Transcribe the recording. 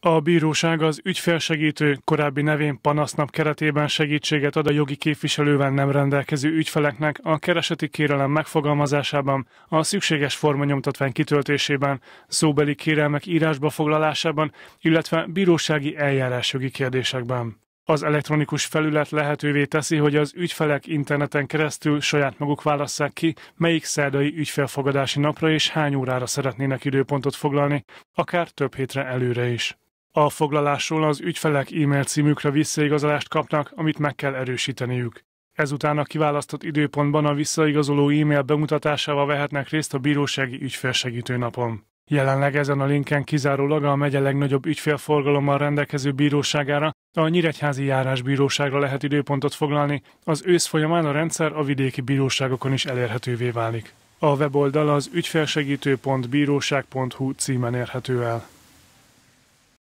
A bíróság az ügyfelsegítő korábbi nevén panasznap keretében segítséget ad a jogi képviselővel nem rendelkező ügyfeleknek a kereseti kérelem megfogalmazásában, a szükséges formanyomtatvány kitöltésében, szóbeli kérelmek írásba foglalásában, illetve bírósági eljárásjogi kérdésekben. Az elektronikus felület lehetővé teszi, hogy az ügyfelek interneten keresztül saját maguk válasszák ki, melyik szerdai ügyfelfogadási napra és hány órára szeretnének időpontot foglalni, akár több hétre előre is. A foglalásról az ügyfelek e-mail címükre visszaigazolást kapnak, amit meg kell erősíteniük. Ezután a kiválasztott időpontban a visszaigazoló e-mail bemutatásával vehetnek részt a bírósági ügyfélsegítő napon. Jelenleg ezen a linken kizárólag a megye legnagyobb ügyfélforgalommal rendelkező bíróságára, a Nyíregyházi járásbíróságra lehet időpontot foglalni, az ősz folyamán a rendszer a vidéki bíróságokon is elérhetővé válik. A weboldal az ügyfelsegítő.bíróság.hu címen érhető el.